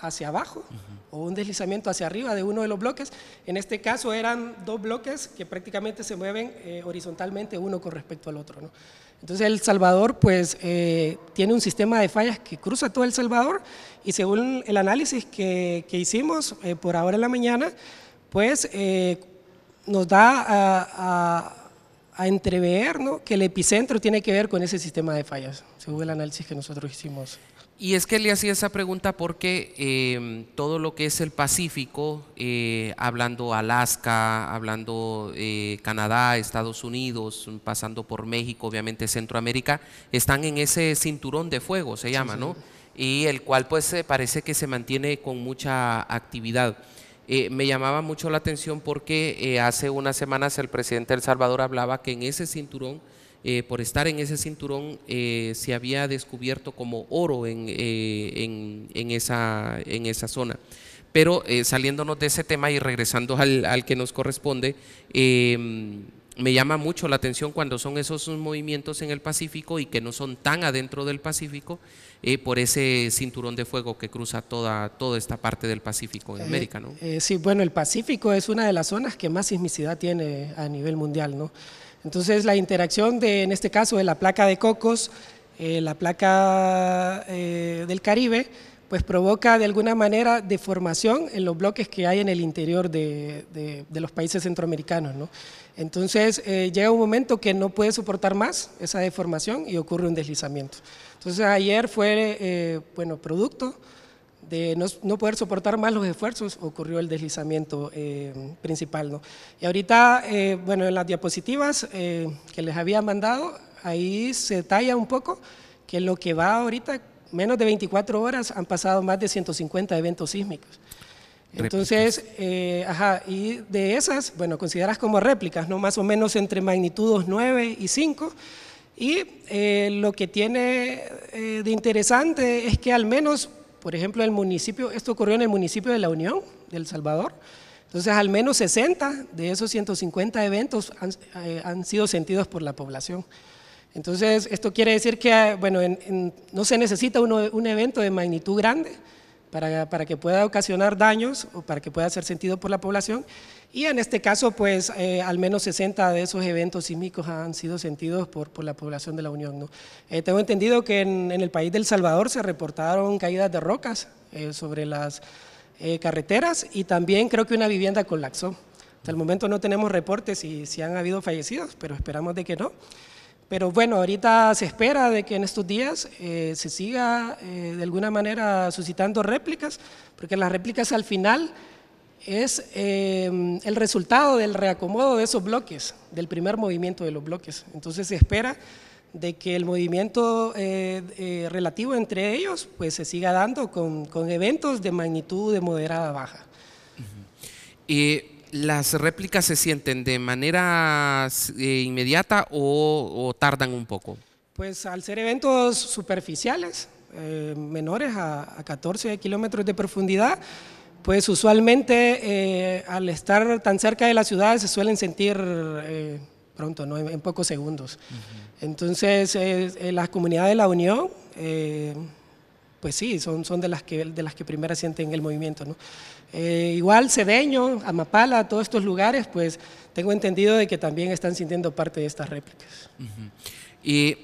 hacia abajo o un deslizamiento hacia arriba de uno de los bloques, en este caso eran dos bloques que prácticamente se mueven eh, horizontalmente uno con respecto al otro. ¿no? Entonces El Salvador pues tiene un sistema de fallas que cruza todo El Salvador y según el análisis que, hicimos eh, por ahora en la mañana, pues eh, nos da a, entrever ¿no? que el epicentro tiene que ver con ese sistema de fallas, según el análisis que nosotros hicimos. Y es que le hacía esa pregunta porque em, todo lo que es el Pacífico, eh, hablando Alaska, hablando Canadá, Estados Unidos, pasando por México, obviamente Centroamérica, están en ese cinturón de fuego, se llama, ¿no? y el cual pues eh, parece que se mantiene con mucha actividad. Eh, me llamaba mucho la atención porque eh, hace unas semanas el presidente de El Salvador hablaba que en ese cinturón, por estar en ese cinturón, se había descubierto como oro en, esa, en esa zona. Pero saliéndonos de ese tema y regresando al, al que nos corresponde, me llama mucho la atención cuando son esos movimientos en el Pacífico y que no son tan adentro del Pacífico eh, por ese cinturón de fuego que cruza toda, toda esta parte del Pacífico en eh, América. Eh, sí, bueno, el Pacífico es una de las zonas que más sismicidad tiene a nivel mundial. ¿no? Entonces la interacción de, en este caso, de la placa de Cocos, la placa del Caribe, pues provoca de alguna manera deformación en los bloques que hay en el interior de, los países centroamericanos. Entonces eh, llega un momento que no puede soportar más esa deformación y ocurre un deslizamiento. Entonces ayer fue eh, bueno, producto de no, poder soportar más los esfuerzos, ocurrió el deslizamiento eh, principal. ¿no? Y ahorita, bueno, en las diapositivas que les había mandado, ahí se talla un poco que lo que va ahorita menos de 24 horas han pasado más de 150 eventos sísmicos. Entonces, eh, ajá, y de esas, bueno, consideras como réplicas, ¿no? Más o menos entre magnitudos 9 y 5. Y eh, lo que tiene eh, de interesante es que al menos, por ejemplo, el municipio, esto ocurrió en el municipio de La Unión, de El Salvador, entonces al menos 60 de esos 150 eventos han, han sido sentidos por la población. Entonces, esto quiere decir que, ah, bueno, no se necesita un evento de magnitud grande para, para, que pueda ocasionar daños o para que pueda ser sentido por la población. Y en este caso, pues, eh, al menos 60 de esos eventos sísmicos han sido sentidos por, por la población de la Unión. ¿no? Eh, tengo entendido que en, el país del Salvador se reportaron caídas de rocas eh, sobre las carreteras y también creo que una vivienda colapsó. Hasta el momento no tenemos reportes si, si han habido fallecidos, pero esperamos de que no. Pero bueno, ahorita se espera de que en estos días eh, se siga eh, de alguna manera suscitando réplicas, porque las réplicas al final es em, el resultado del reacomodo de esos bloques, del primer movimiento de los bloques. Entonces se espera de que el movimiento eh, relativo entre ellos pues, se siga dando con, eventos de magnitud de moderada baja. ¿Y? ¿Las réplicas se sienten de manera eh, inmediata o, tardan un poco? Pues al ser eventos superficiales, eh, menores a, 14 kilómetros de profundidad, pues usualmente eh, al estar tan cerca de la ciudad se suelen sentir pronto, en, pocos segundos. Entonces, las comunidades de la Unión, pues sí, son, de, las que, de las que primero sienten el movimiento. Eh, igual Cedeño, Amapala, todos estos lugares, pues tengo entendido de que también están sintiendo parte de estas réplicas. ¿Y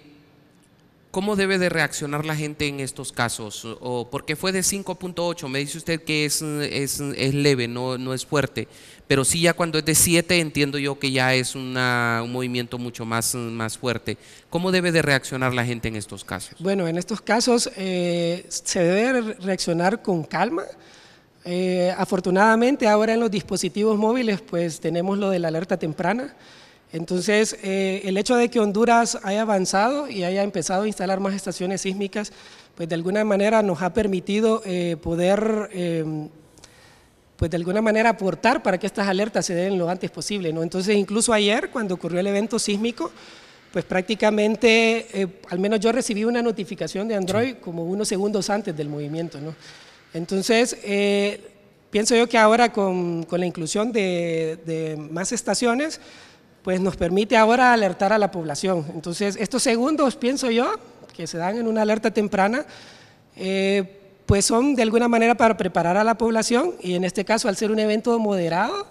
cómo debe de reaccionar la gente en estos casos? O, porque fue de 5.8, me dice usted que es, es, es, leve, no, no es fuerte, pero sí ya cuando es de 7 entiendo yo que ya es una, un movimiento mucho más, más fuerte. ¿Cómo debe de reaccionar la gente en estos casos? Bueno, en estos casos eh, se debe reaccionar con calma. Eh, afortunadamente ahora en los dispositivos móviles pues tenemos lo de la alerta temprana, entonces eh, el hecho de que Honduras haya avanzado y haya empezado a instalar más estaciones sísmicas, pues de alguna manera nos ha permitido eh, poder, pues de alguna manera aportar para que estas alertas se den lo antes posible, ¿no? Entonces incluso ayer cuando ocurrió el evento sísmico, pues prácticamente, al menos yo recibí una notificación de Android como unos segundos antes del movimiento, ¿no? Entonces, eh, pienso yo que ahora con, la inclusión de, más estaciones, pues nos permite ahora alertar a la población. Entonces, estos segundos, pienso yo, que se dan en una alerta temprana, eh, pues son de alguna manera para preparar a la población y en este caso al ser un evento moderado,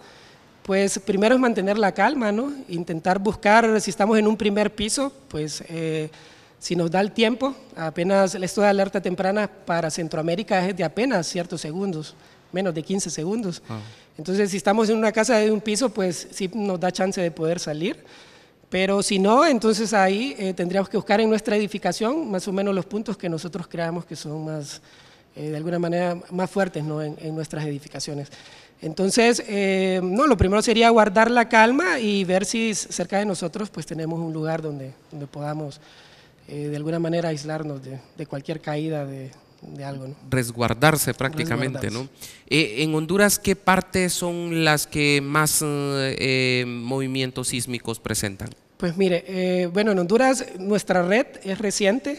pues primero es mantener la calma, ¿no? Intentar buscar, si estamos en un primer piso, pues eh, si nos da el tiempo, apenas esto de alerta temprana para Centroamérica es de apenas ciertos segundos, menos de 15 segundos. Ah. Entonces, si estamos en una casa de un piso, pues sí nos da chance de poder salir. Pero si no, entonces ahí eh, tendríamos que buscar en nuestra edificación más o menos los puntos que nosotros creamos que son más, eh, de alguna manera, más fuertes en, nuestras edificaciones. Entonces, eh, no, lo primero sería guardar la calma y ver si cerca de nosotros pues tenemos un lugar donde, donde podamos eh, de alguna manera aislarnos de, cualquier caída de, algo. Resguardarse prácticamente, ¿no? Eh, en Honduras, ¿qué partes son las que más eh, movimientos sísmicos presentan? Pues mire, bueno, en Honduras nuestra red es reciente.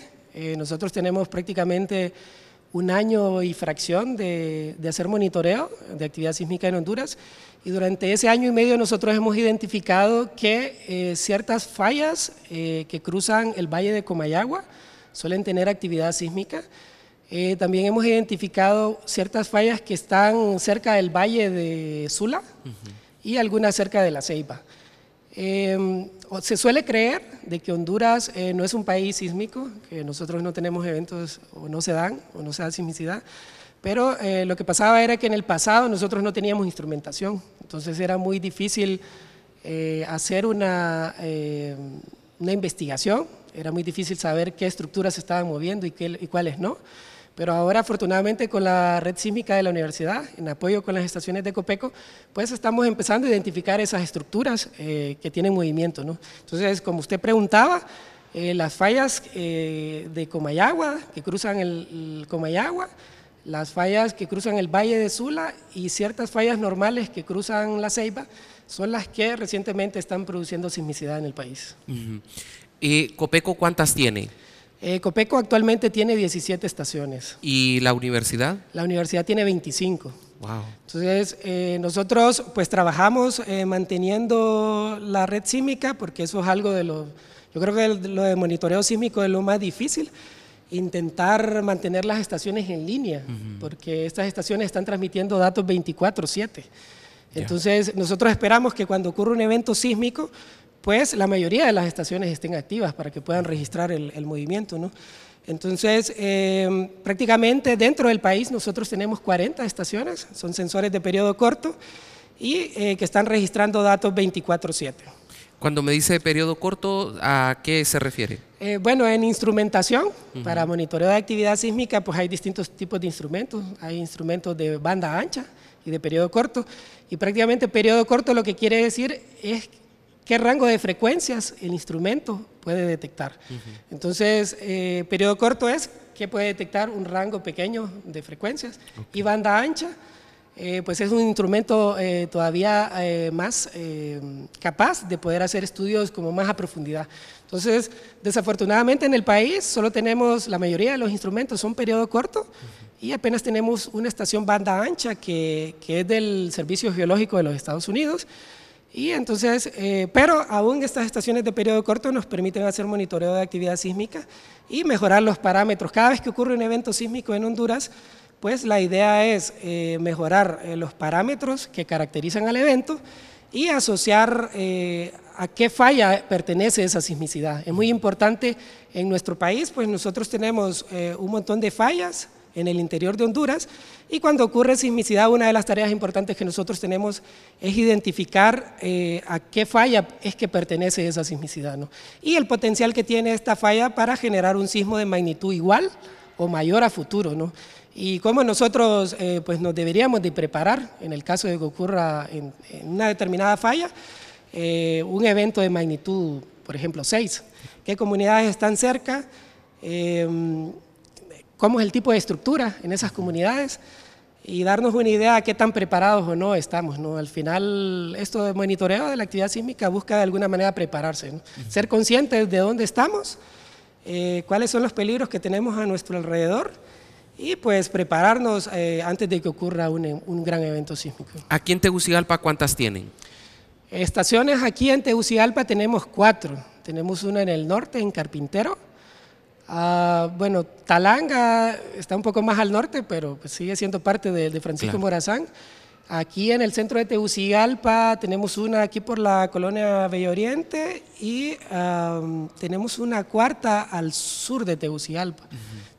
nosotros tenemos prácticamente un año y fracción de, de hacer monitoreo de actividad sísmica en Honduras. Y durante ese año y medio nosotros hemos identificado que eh, ciertas fallas eh, que cruzan el valle de Comayagua suelen tener actividad sísmica. Eh, también hemos identificado ciertas fallas que están cerca del valle de Sula y algunas cerca de la Ceiba. Em, se suele creer de que Honduras no es un país sísmico, que nosotros no tenemos eventos o no se dan o no se da sismicidad, pero eh, lo que pasaba era que en el pasado nosotros no teníamos instrumentación, entonces era muy difícil eh, hacer una, eh, una, investigación, era muy difícil saber qué estructuras se estaban moviendo y, qué, y cuáles no. Pero ahora, afortunadamente, con la red sísmica de la universidad, en apoyo con las estaciones de Copeco, pues estamos empezando a identificar esas estructuras que tienen movimiento. ¿no? Entonces, como usted preguntaba, las fallas de Comayagua, que cruzan el Comayagua, las fallas que cruzan el Valle de Sula y ciertas fallas normales que cruzan la Ceiba son las que recientemente están produciendo sismicidad en el país. ¿Y eh, Copeco cuántas tiene? Eh, Copeco actualmente tiene 17 estaciones. ¿Y la universidad? La universidad tiene 25. Entonces, eh, nosotros pues trabajamos manteniendo la red sísmica porque eso es algo de lo, yo creo que lo de monitoreo sísmico es lo más difícil intentar mantener las estaciones en línea, porque estas estaciones están transmitiendo datos 24/7. Entonces, nosotros esperamos que cuando ocurra un evento sísmico, pues la mayoría de las estaciones estén activas para que puedan registrar el, movimiento. ¿no? Entonces, em, prácticamente dentro del país nosotros tenemos 40 estaciones, son sensores de periodo corto y eh, que están registrando datos 24/7. Cuando me dice periodo corto, ¿a qué se refiere? Eh, bueno, en instrumentación, para monitoreo de actividad sísmica, pues hay distintos tipos de instrumentos. Hay instrumentos de banda ancha y de periodo corto. Y prácticamente periodo corto lo que quiere decir es qué rango de frecuencias el instrumento puede detectar. Entonces, eh, periodo corto es que puede detectar un rango pequeño de frecuencias y banda ancha eh, pues es un instrumento eh, todavía eh, más capaz de poder hacer estudios como más a profundidad. Entonces, desafortunadamente en el país solo tenemos, la mayoría de los instrumentos son periodo corto y apenas tenemos una estación banda ancha que, que, es del Servicio Geológico de los Estados Unidos. Y entonces, pero aún estas estaciones de periodo corto nos permiten hacer monitoreo de actividad sísmica y mejorar los parámetros. Cada vez que ocurre un evento sísmico en Honduras, pues la idea es eh, mejorar eh, los parámetros que caracterizan al evento y asociar eh, a qué falla pertenece esa sismicidad. Es muy importante en nuestro país, pues nosotros tenemos un montón de fallas en el interior de Honduras y cuando ocurre sismicidad una de las tareas importantes que nosotros tenemos es identificar a qué falla es que pertenece esa sismicidad y el potencial que tiene esta falla para generar un sismo de magnitud igual o mayor a futuro, ¿no? Y cómo nosotros eh, pues nos deberíamos de preparar en el caso de que ocurra en, una determinada falla eh, un evento de magnitud, por ejemplo, 6. ¿Qué comunidades están cerca? Em, ¿Cómo es el tipo de estructura en esas comunidades? Y darnos una idea de qué tan preparados o no estamos. ¿no? Al final, esto de monitoreo de la actividad sísmica busca de alguna manera prepararse, ser conscientes de dónde estamos eh, cuáles son los peligros que tenemos a nuestro alrededor y pues prepararnos eh, antes de que ocurra un, un, gran evento sísmico. ¿Aquí en Tegucigalpa cuántas tienen? Estaciones aquí en Tegucigalpa tenemos cuatro. Tenemos una en el norte, en Carpintero. Ah, bueno, Talanga está un poco más al norte, pero pues, sigue siendo parte de, Francisco Morazán. Aquí en el centro de Tegucigalpa tenemos una aquí por la colonia Bello Oriente y tenemos una cuarta al sur de Tegucigalpa.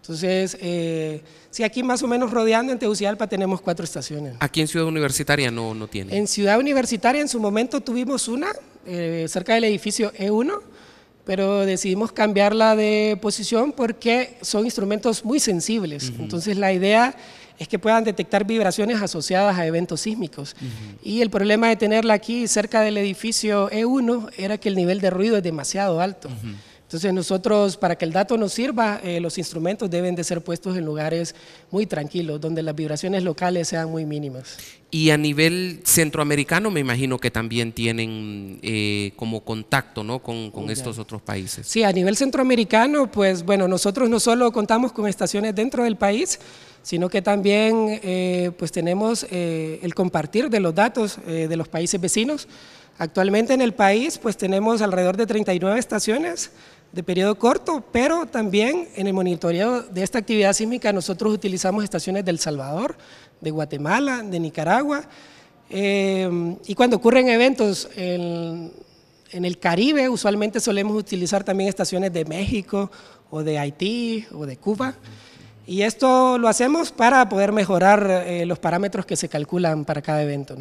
Entonces, eh, sí, aquí más o menos rodeando en Tegucigalpa tenemos cuatro estaciones. ¿Aquí en Ciudad Universitaria no, no tiene? En Ciudad Universitaria en su momento tuvimos una, eh, cerca del edificio E1, pero decidimos cambiarla de posición porque son instrumentos muy sensibles. Entonces, la idea es que puedan detectar vibraciones asociadas a eventos sísmicos. Y el problema de tenerla aquí cerca del edificio E1 era que el nivel de ruido es demasiado alto. Entonces nosotros, para que el dato nos sirva, eh, los instrumentos deben de ser puestos en lugares muy tranquilos, donde las vibraciones locales sean muy mínimas. Y a nivel centroamericano me imagino que también tienen eh, como contacto ¿no? con, con estos otros países. Sí, a nivel centroamericano, pues bueno, nosotros no solo contamos con estaciones dentro del país, sino que también eh, pues tenemos eh, el compartir de los datos eh, de los países vecinos. Actualmente en el país pues tenemos alrededor de 39 estaciones de periodo corto, pero también en el monitoreo de esta actividad sísmica nosotros utilizamos estaciones del Salvador, de Guatemala, de Nicaragua, y cuando ocurren eventos en el Caribe usualmente solemos utilizar también estaciones de México o de Haití o de Cuba. Y esto lo hacemos para poder mejorar eh, los parámetros que se calculan para cada evento.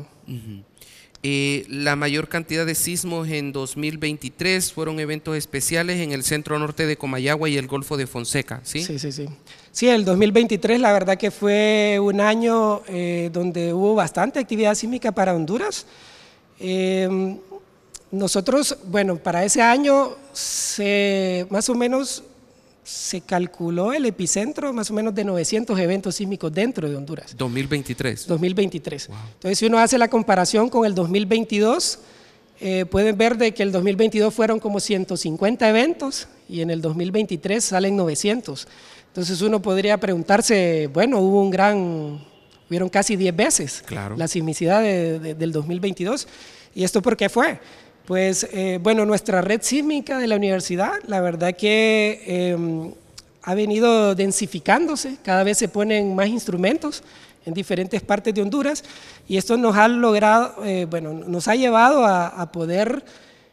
Eh, la mayor cantidad de sismos en 2023 fueron eventos especiales en el centro norte de Comayagua y el Golfo de Fonseca, ¿sí? Sí, sí, sí. el 2023 la verdad que fue un año eh, donde hubo bastante actividad sísmica para Honduras. Em, nosotros, bueno, para ese año se, más o menos se calculó el epicentro más o menos de 900 eventos sísmicos dentro de Honduras. 2023. 2023. Entonces, si uno hace la comparación con el 2022, eh, pueden ver de que el 2022 fueron como 150 eventos y en el 2023 salen 900. Entonces uno podría preguntarse, bueno, hubo un gran, hubieron casi 10 veces la sismicidad del 2022. ¿Y esto por qué fue? Pues eh, bueno, nuestra red sísmica de la universidad, la verdad que em, ha venido densificándose, cada vez se ponen más instrumentos en diferentes partes de Honduras y esto nos ha logrado, eh, bueno, nos ha llevado a, poder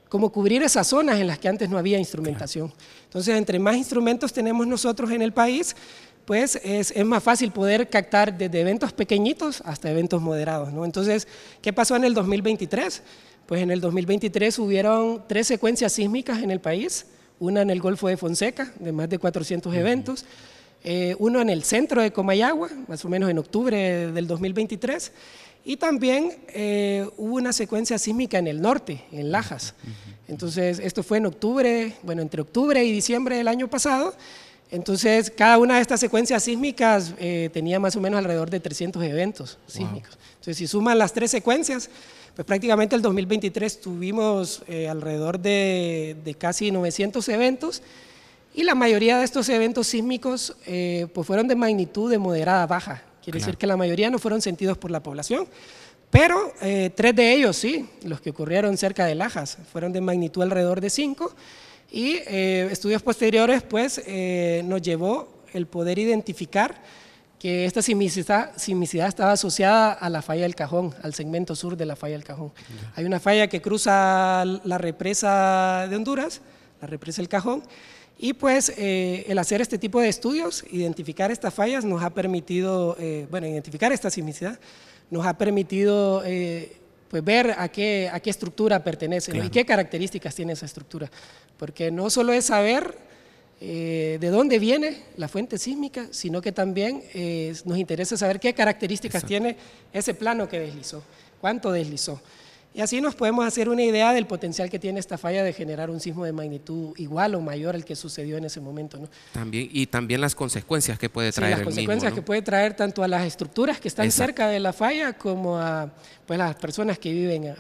como cubrir esas zonas en las que antes no había instrumentación. Entonces, entre más instrumentos tenemos nosotros en el país, pues es, es, más fácil poder captar desde eventos pequeñitos hasta eventos moderados. ¿no? Entonces, ¿qué pasó en el 2023? pues en el 2023 hubieron tres secuencias sísmicas en el país, una en el Golfo de Fonseca, de más de 400 eventos, eh, uno en el centro de Comayagua, más o menos en octubre del 2023, y también eh, hubo una secuencia sísmica en el norte, en Lajas. Entonces, esto fue en octubre, bueno, entre octubre y diciembre del año pasado. Entonces, cada una de estas secuencias sísmicas eh, tenía más o menos alrededor de 300 eventos sísmicos. Entonces, si suman las tres secuencias, pues prácticamente el 2023 tuvimos eh, alrededor de, casi 900 eventos y la mayoría de estos eventos sísmicos eh, pues fueron de magnitud de moderada baja. Quiere decir que la mayoría no fueron sentidos por la población, pero eh, tres de ellos sí, los que ocurrieron cerca de Lajas, fueron de magnitud alrededor de cinco y estudios posteriores pues nos llevó el poder identificar que esta simicidad, estaba asociada a la falla del Cajón, al segmento sur de la falla del Cajón. Hay una falla que cruza la represa de Honduras, la represa del Cajón, y pues eh, el hacer este tipo de estudios, identificar estas fallas, nos ha permitido, eh, bueno, identificar esta simicidad, nos ha permitido eh, pues ver a qué, qué estructura pertenece y qué características tiene esa estructura. Porque no solo es saber eh, de dónde viene la fuente sísmica, sino que también eh, nos interesa saber qué características tiene ese plano que deslizó, cuánto deslizó. Y así nos podemos hacer una idea del potencial que tiene esta falla de generar un sismo de magnitud igual o mayor al que sucedió en ese momento. ¿no? También, y también las consecuencias que puede traer. Sí, las consecuencias que puede traer tanto a las estructuras que están cerca de la falla como a pues, las personas que viven a,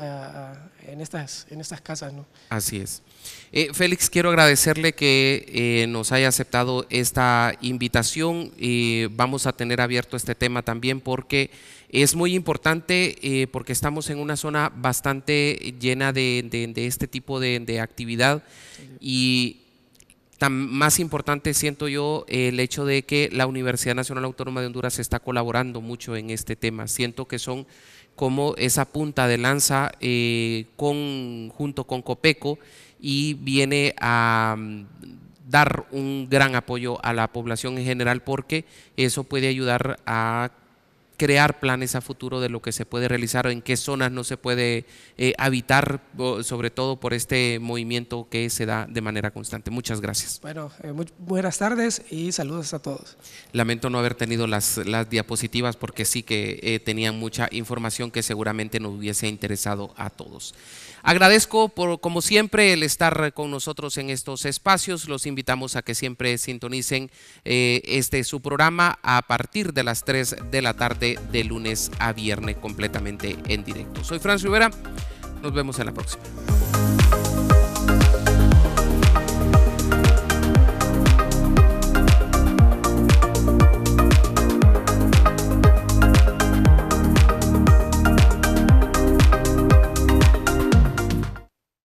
a, en estas, en estas casas. ¿no? Así es. Eh, Félix, quiero agradecerle que eh, nos haya aceptado esta invitación. y eh, vamos a tener abierto este tema también porque es muy importante, porque estamos en una zona bastante llena de, de, este tipo de, de actividad y Tan más importante siento yo el hecho de que la Universidad Nacional Autónoma de Honduras está colaborando mucho en este tema. Siento que son como esa punta de lanza eh, con, junto con Copeco y viene a mm, dar un gran apoyo a la población en general porque eso puede ayudar a crear planes a futuro de lo que se puede realizar o en qué zonas no se puede eh, habitar, sobre todo por este movimiento que se da de manera constante. Muchas gracias. Bueno, eh, buenas tardes y saludos a todos. Lamento no haber tenido las, las diapositivas porque sí que eh, tenían mucha información que seguramente nos hubiese interesado a todos. Agradezco por, como siempre, el estar con nosotros en estos espacios. Los invitamos a que siempre sintonicen eh, este su programa a partir de las 3 de la tarde de lunes a viernes completamente en directo. Soy Franz Rivera, nos vemos en la próxima.